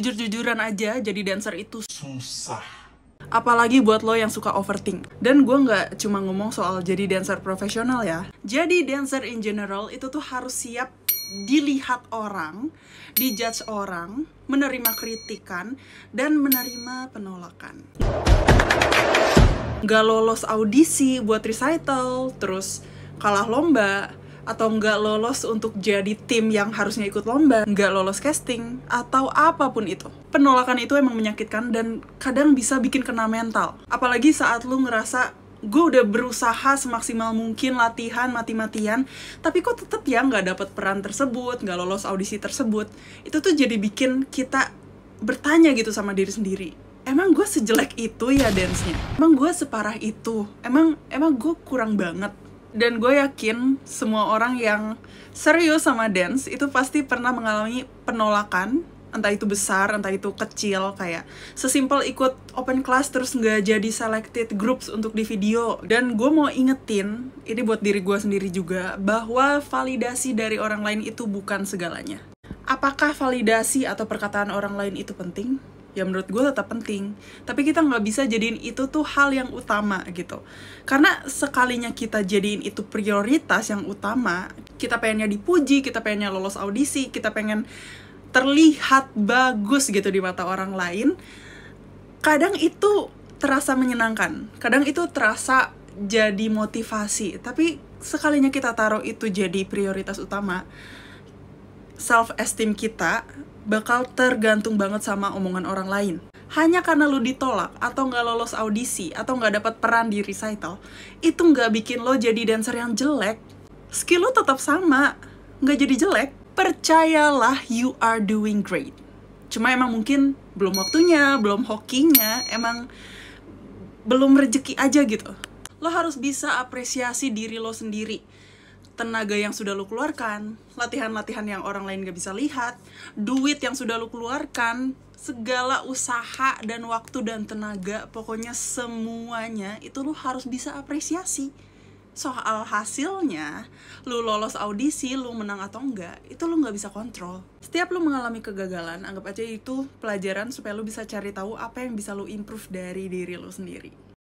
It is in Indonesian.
jujur-jujuran aja jadi dancer itu susah apalagi buat lo yang suka overthink. Dan gue nggak cuma ngomong soal jadi dancer profesional ya. Jadi dancer in general itu tuh harus siap dilihat orang, dijudge orang, menerima kritikan, dan menerima penolakan. Gak lolos audisi buat recital, terus kalah lomba, atau nggak lolos untuk jadi tim yang harusnya ikut lomba, nggak lolos casting, atau apapun itu. Penolakan itu emang menyakitkan dan kadang bisa bikin kena mental. Apalagi saat lu ngerasa gue udah berusaha semaksimal mungkin latihan mati-matian tapi kok tetep ya nggak dapet peran tersebut nggak lolos audisi tersebut itu tuh jadi bikin kita bertanya gitu sama diri sendiri emang gue sejelek itu ya dance-nya emang gue separah itu emang emang gue kurang banget dan gue yakin semua orang yang serius sama dance itu pasti pernah mengalami penolakan entah itu besar entah itu kecil kayak sesimpel ikut open class terus nggak jadi selected groups untuk di video dan gue mau ingetin ini buat diri gue sendiri juga bahwa validasi dari orang lain itu bukan segalanya apakah validasi atau perkataan orang lain itu penting ya menurut gue tetap penting tapi kita nggak bisa jadiin itu tuh hal yang utama gitu karena sekalinya kita jadiin itu prioritas yang utama kita pengennya dipuji kita pengennya lolos audisi kita pengen terlihat bagus gitu di mata orang lain kadang itu terasa menyenangkan kadang itu terasa jadi motivasi tapi sekalinya kita taruh itu jadi prioritas utama self esteem kita bakal tergantung banget sama omongan orang lain. Hanya karena lo ditolak, atau nggak lolos audisi, atau nggak dapat peran di recital, itu nggak bikin lo jadi dancer yang jelek. Skill lo tetap sama, nggak jadi jelek. Percayalah, you are doing great. Cuma emang mungkin belum waktunya, belum hokinya, emang belum rezeki aja gitu. Lo harus bisa apresiasi diri lo sendiri tenaga yang sudah lu keluarkan, latihan-latihan yang orang lain gak bisa lihat, duit yang sudah lu keluarkan, segala usaha dan waktu dan tenaga, pokoknya semuanya itu lo harus bisa apresiasi. Soal hasilnya, lu lolos audisi, lu menang atau enggak, itu lu nggak bisa kontrol. Setiap lu mengalami kegagalan, anggap aja itu pelajaran supaya lu bisa cari tahu apa yang bisa lu improve dari diri lu sendiri.